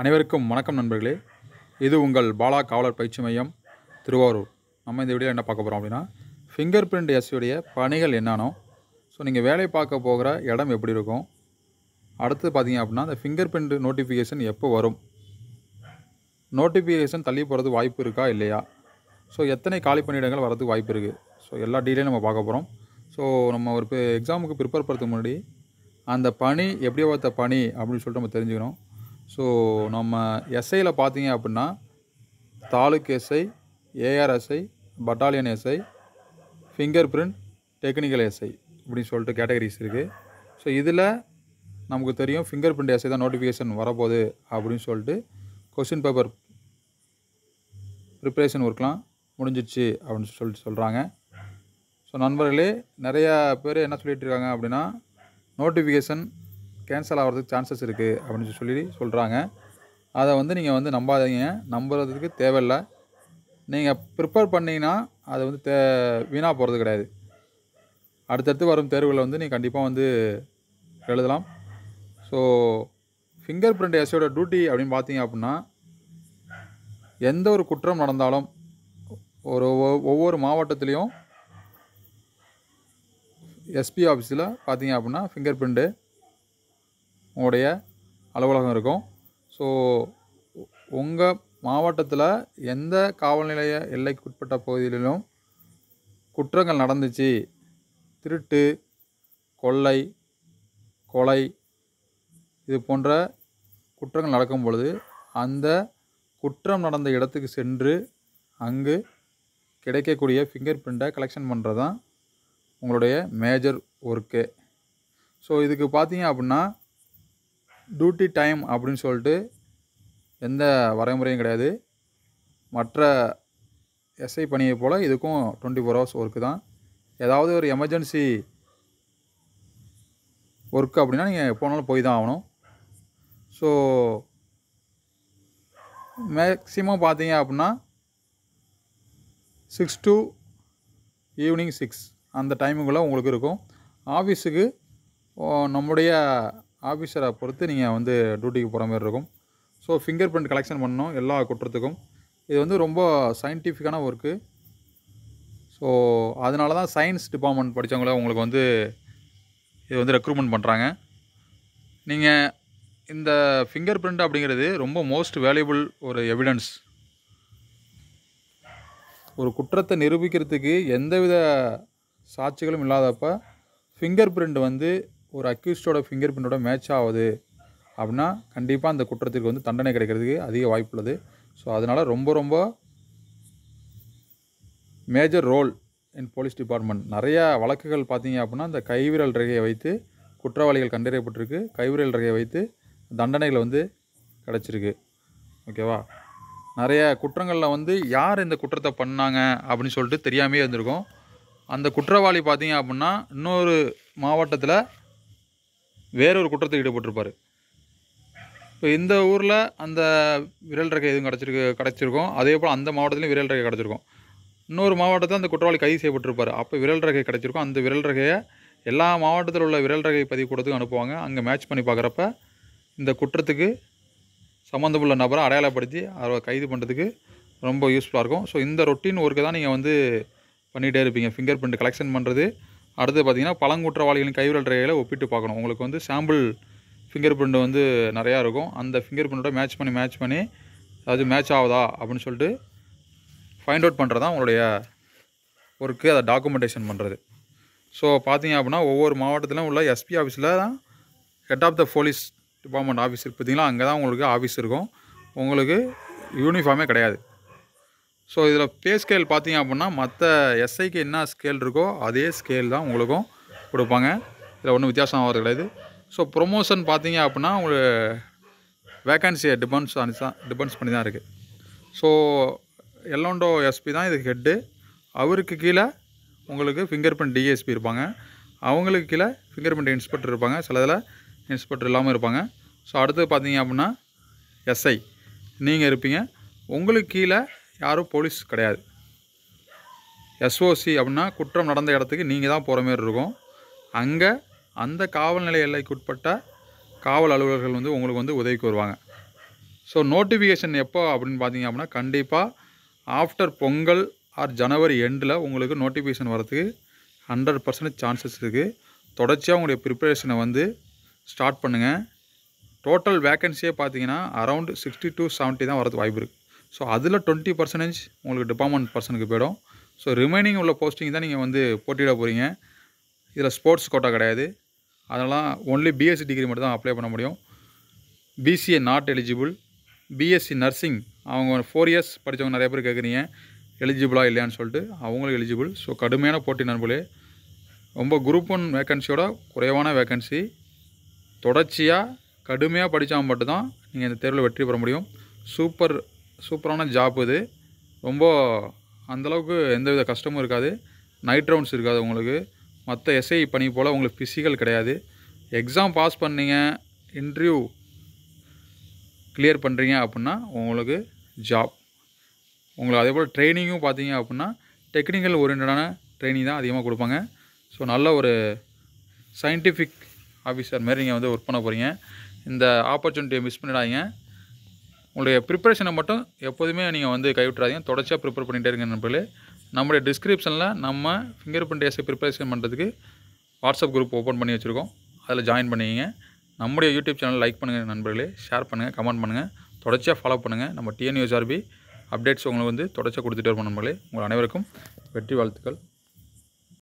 அனைவருக்கும் வணக்கம் நண்பர்களே இது உங்கள் பாலா காவலர் பயிற்சி மையம் திருவாரூர் நம்ம இந்த வீடியோ என்ன பார்க்க போகிறோம் அப்படின்னா ஃபிங்கர் பிரிண்ட் எஸ்யுடைய பணிகள் என்னானோ ஸோ நீங்கள் வேலை பார்க்க போகிற இடம் எப்படி இருக்கும் அடுத்து பார்த்தீங்க அப்படின்னா இந்த ஃபிங்கர் பிரிண்ட் நோட்டிஃபிகேஷன் எப்போ வரும் நோட்டிஃபிகேஷன் தள்ளி போகிறது வாய்ப்பு இருக்கா இல்லையா ஸோ எத்தனை காலி பணியிடங்கள் வரதுக்கு வாய்ப்பு இருக்குது ஸோ எல்லா டீட்டெயிலும் நம்ம பார்க்க போகிறோம் ஸோ நம்ம ஒரு எக்ஸாமுக்கு ப்ரிப்பேர் பண்ணுறதுக்கு முன்னாடி அந்த பணி எப்படியோ பார்த்த பணி அப்படின்னு சொல்லிட்டு நம்ம தெரிஞ்சுக்கணும் ஸோ நம்ம எஸ்ஐயில் பார்த்தீங்க அப்படின்னா taluk SI AR SI battalion SI finger print technical SI அப்படின்னு சொல்லிட்டு கேட்டகரிஸ் இருக்குது ஸோ இதில் நமக்கு தெரியும் ஃபிங்கர் பிரிண்ட் எஸ்ஐ தான் நோட்டிஃபிகேஷன் வரப்போகுது அப்படின்னு சொல்லிட்டு கொஷின் பேப்பர் ப்ரிப்பரேஷன் ஒர்க்லாம் முடிஞ்சிடுச்சு அப்படின்னு சொல்லிட்டு சொல்கிறாங்க ஸோ நண்பர்களே நிறையா பேர் என்ன சொல்லிகிட்டு இருக்காங்க அப்படின்னா நோட்டிஃபிகேஷன் கேன்சல் ஆகிறதுக்கு சான்சஸ் இருக்குது அப்படின்னு சொல்லி சொல்கிறாங்க அதை வந்து நீங்கள் வந்து நம்பாதீங்க நம்புறதுக்கு தேவையில்லை நீங்கள் ப்ரிப்பேர் பண்ணிங்கன்னா அது வந்து தே வீணாக போகிறது கிடையாது அடுத்தடுத்து வரும் தேர்வுகளை வந்து நீங்கள் கண்டிப்பாக வந்து எழுதலாம் ஸோ ஃபிங்கர் பிரிண்ட் எஸ்சியோட டியூட்டி அப்படின்னு பார்த்தீங்க அப்படின்னா எந்த ஒரு குற்றம் நடந்தாலும் ஒரு ஒவ்வொரு மாவட்டத்துலேயும் எஸ்பி ஆஃபீஸில் பார்த்தீங்க அப்படின்னா ஃபிங்கர் பிரிண்ட்டு உங்களுடைய அலுவலகம் இருக்கும் ஸோ உங்கள் மாவட்டத்தில் எந்த காவல்நிலைய எல்லைக்கு எல்லைக்குட்பட்ட பகுதியிலும் குற்றங்கள் நடந்துச்சு திருட்டு கொள்ளை கொலை இது போன்ற குற்றங்கள் நடக்கும் பொழுது அந்த குற்றம் நடந்த இடத்துக்கு சென்று அங்கு கிடைக்கக்கூடிய ஃபிங்கர் பிரிண்ட்டை கலெக்ஷன் பண்ணுறது தான் உங்களுடைய மேஜர் ஒர்க்கு ஸோ இதுக்கு பார்த்தீங்க அப்படின்னா டியூட்டி டைம் அப்படின்னு சொல்லிட்டு எந்த வரைமுறையும் கிடையாது மற்ற எஸ்ஐ பணியை போல் இதுக்கும் டுவெண்ட்டி ஃபோர் ஹவர்ஸ் ஒர்க்கு தான் ஏதாவது ஒரு எமர்ஜென்சி ஒர்க் அப்படின்னா நீங்கள் போனாலும் போய் தான் ஆகணும் ஸோ மேக்சிமம் பார்த்தீங்க அப்படின்னா சிக்ஸ் டு ஈவினிங் சிக்ஸ் அந்த டைமுக்குள்ளே உங்களுக்கு இருக்கும் ஆஃபீஸுக்கு நம்முடைய ஆஃபீஸரை பொறுத்து நீங்கள் வந்து டியூட்டிக்கு போகிற மாதிரி இருக்கும் ஸோ ஃபிங்கர் பிரிண்ட் கலெக்ஷன் பண்ணணும் எல்லா குற்றத்துக்கும் இது வந்து ரொம்ப சயின்டிஃபிக்கான ஒர்க்கு ஸோ அதனால தான் சயின்ஸ் டிபார்ட்மெண்ட் படித்தவங்கள உங்களுக்கு வந்து இது வந்து ரெக்ரூட்மெண்ட் பண்ணுறாங்க நீங்கள் இந்த ஃபிங்கர் பிரிண்ட் அப்படிங்கிறது ரொம்ப மோஸ்ட் வேல்யூபிள் ஒரு எவிடன்ஸ் ஒரு குற்றத்தை நிரூபிக்கிறதுக்கு எந்தவித சாட்சிகளும் இல்லாதப்ப ஃபிங்கர் பிரிண்ட் வந்து ஒரு அக்யூஸ்டோட ஃபிங்கர் பிரிண்டோட மேட்ச் ஆகுது அப்படின்னா கண்டிப்பாக அந்த குற்றத்திற்கு வந்து தண்டனை கிடைக்கிறதுக்கு அதிக வாய்ப்புள்ளது ஸோ அதனால் ரொம்ப ரொம்ப major role in police department நிறையா வழக்குகள் பார்த்தீங்க அப்படின்னா இந்த கைவிரல் ரேகையை வைத்து குற்றவாளிகள் கண்டறியப்பட்டிருக்கு கைவிரல் ரேகையை வைத்து தண்டனைகள் வந்து கிடச்சிருக்கு ஓகேவா நிறைய குற்றங்களில் வந்து யார் இந்த குற்றத்தை பண்ணாங்க அப்படின்னு சொல்லிட்டு தெரியாமே இருந்திருக்கும் அந்த குற்றவாளி பார்த்தீங்க அப்படின்னா இன்னொரு மாவட்டத்தில் வேறொரு குற்றத்தில் ஈடுபட்டிருப்பார் இப்போ இந்த ஊரில் அந்த விரல் ரகை எதுவும் கிடச்சிருக்கு கிடச்சிருக்கும் அதே போல் அந்த மாவட்டத்திலையும் விரல் ரகை கிடச்சிருக்கும் இன்னொரு மாவட்டத்தில் அந்த குற்றவாளி கைது செய்யப்பட்டிருப்பார் அப்போ விரல் ரகை கிடச்சிருக்கும் அந்த விரல் ரகையை எல்லா மாவட்டத்தில் உள்ள விரல் ரகை பதிக்கூடத்துக்கு அனுப்புவாங்க அங்கே மேட்ச் பண்ணி பார்க்குறப்ப இந்த குற்றத்துக்கு சம்மந்தமுள்ள நபரை அடையாளப்படுத்தி அவரை கைது பண்ணுறதுக்கு ரொம்ப யூஸ்ஃபுல்லாக இருக்கும் ஸோ இந்த ரொட்டீன் ஒர்க்கு தான் நீங்கள் வந்து பண்ணிகிட்டே இருப்பீங்க ஃபிங்கர் பிரிண்ட் கலெக்ஷன் பண்ணுறது அடுத்து பார்த்திங்கன்னா பழங்குற்றவாளிகளின் கைவிரல் ரேகையில் ஒப்பிட்டு பார்க்கணும் உங்களுக்கு வந்து சாம்பிள் ஃபிங்கர் பிரிண்ட் வந்து நிறையா இருக்கும் அந்த ஃபிங்கர் பிரிண்ட்டை மேட்ச் பண்ணி மேட்ச் பண்ணி அதாவது மேட்ச் ஆகுதா அப்படின்னு சொல்லிட்டு ஃபைண்ட் அவுட் பண்ணுறது தான் உங்களுடைய ஒர்க்கு அதை டாக்குமெண்டேஷன் பண்ணுறது ஸோ பார்த்தீங்க அப்படின்னா ஒவ்வொரு மாவட்டத்திலும் உள்ள எஸ்பி ஆஃபீஸில் தான் head of the police department office இருக்குது பார்த்தீங்களா அங்கே தான் உங்களுக்கு ஆஃபீஸ் இருக்கும் உங்களுக்கு யூனிஃபார்மே கிடையாது ஸோ இதில் பே ஸ்கேல் பார்த்தீங்க அப்படின்னா மற்ற எஸ்ஐக்கு என்ன ஸ்கேல் இருக்கோ அதே ஸ்கேல் தான் உங்களுக்கும் கொடுப்பாங்க இதில் ஒன்றும் வித்தியாசம் ஆகிறது கிடையாது ஸோ ப்ரொமோஷன் பார்த்தீங்க அப்படின்னா உங்களுக்கு வேக்கன்சியை டிபெண்ட்ஸ் ஆனி தான் டிபெண்ட்ஸ் பண்ணி தான் இருக்குது ஸோ எல்லோண்டோ எஸ்பி தான் இதுக்கு ஹெட்டு அவருக்கு கீழே உங்களுக்கு ஃபிங்கர் பிரிண்ட் டிஎஸ்பி இருப்பாங்க அவங்களுக்கு கீழே ஃபிங்கர் பிரிண்ட் இன்ஸ்பெக்டர் இருப்பாங்க சில இதில் இன்ஸ்பெக்டர் இல்லாமல் இருப்பாங்க ஸோ அடுத்து பார்த்தீங்க அப்படின்னா எஸ்ஐ நீங்கள் இருப்பீங்க உங்களுக்கு கீழே யாரும் போலீஸ் கிடையாது எஸ்ஓசி அப்படின்னா குற்றம் நடந்த இடத்துக்கு நீங்கள் தான் போகிற மாரி இருக்கும் அங்கே அந்த காவல் நிலைய எல்லைக்கு உட்பட்ட காவல் அலுவலர்கள் வந்து உங்களுக்கு வந்து உதவிக்கு வருவாங்க ஸோ நோட்டிஃபிகேஷன் எப்போ அப்படின்னு பார்த்தீங்க அப்படின்னா கண்டிப்பாக ஆஃப்டர் பொங்கல் ஆர் ஜனவரி எண்டில் உங்களுக்கு நோட்டிஃபிகேஷன் வரதுக்கு ஹண்ட்ரட் பர்சன்ட் சான்சஸ் இருக்குது தொடர்ச்சியாக உங்களுடைய ப்ரிப்பரேஷனை வந்து ஸ்டார்ட் பண்ணுங்கள் டோட்டல் வேக்கன்சியே பார்த்தீங்கன்னா அரவுண்ட் சிக்ஸ்டி டு செவன்ட்டி தான் வரதுக்கு வாய்ப்பு இருக்குது ஸோ அதில் டுவெண்ட்டி பர்சன்டேஜ் உங்களுக்கு டிபார்ட்மெண்ட் பர்சனுக்கு போயிடும் ஸோ ரிமைனிங் உள்ள போஸ்டிங் தான் நீங்கள் வந்து போட்டியிட போகிறீங்க இதில் ஸ்போர்ட்ஸ் கோட்டா கிடையாது அதெல்லாம் ஒன்லி பிஎஸ்சி டிகிரி மட்டும் தான் அப்ளை பண்ண முடியும் BCA not eligible BSc nursing அவங்க ஃபோர் இயர்ஸ் படித்தவங்க நிறைய பேர் கேட்குறீங்க எலிஜிபிளாக இல்லையான்னு சொல்லிட்டு அவங்களும் எலிஜிபிள் ஸோ கடுமையான போட்டி நண்பர்களே ரொம்ப குரூப் ஒன் வேக்கன்சியோட குறைவான வேக்கன்சி தொடர்ச்சியாக கடுமையாக படித்தவங்க மட்டும்தான் நீங்கள் இந்த தேர்வில் வெற்றி பெற முடியும் சூப்பர் சூப்பரான ஜாப் இது ரொம்ப அந்தளவுக்கு எந்தவித கஷ்டமும் இருக்காது நைட் ரவுண்ட்ஸ் இருக்காது உங்களுக்கு மற்ற எஸ்ஐ e பணி போல் உங்களுக்கு ஃபிசிக்கல் கிடையாது எக்ஸாம் பாஸ் பண்ணீங்க இன்டர்வியூ கிளியர் பண்ணுறீங்க அப்படின்னா உங்களுக்கு ஜாப் உங்களுக்கு அதே போல் ட்ரைனிங்கும் பார்த்தீங்க அப்படின்னா டெக்னிக்கல் ஓரியன்டான ட்ரைனிங் தான் அதிகமாக கொடுப்பாங்க ஸோ நல்ல ஒரு சயின்டிஃபிக் ஆஃபீஸர் மாரி நீங்கள் வந்து ஒர்க் பண்ண போகிறீங்க இந்த ஆப்பர்ச்சுனிட்டியை மிஸ் பண்ணிடாதீங்க உங்களுடைய ப்ரிப்பரேஷனை மட்டும் எப்போதுமே நீங்கள் வந்து கைவிட்றாதீங்க தொடர்ச்சியாக ப்ரிப்பேர் பண்ணிகிட்டே இருங்க நண்பர்களே நம்முடைய டிஸ்கிரிப்ஷனில் நம்ம ஃபிங்கர் பிரிண்ட் ஏசை ப்ரிப்பரேஷன் பண்ணுறதுக்கு வாட்ஸ்அப் குரூப் ஓப்பன் பண்ணி வச்சுருக்கோம் அதில் ஜாயின் பண்ணிக்கிங்க நம்முடைய யூடியூப் சேனல் லைக் பண்ணுங்கள் நண்பர்களே ஷேர் பண்ணுங்கள் கமெண்ட் பண்ணுங்கள் தொடர்ச்சியாக ஃபாலோ பண்ணுங்கள் நம்ம டிஎன்யூஎஸ்ஆர்பி அப்டேட்ஸ் உங்களுக்கு வந்து தொடர்ச்சியாக கொடுத்துட்டே இருப்போம் நண்பர்களே உங்கள் அனைவருக்கும் வெற்றி வாழ்த்துக்கள்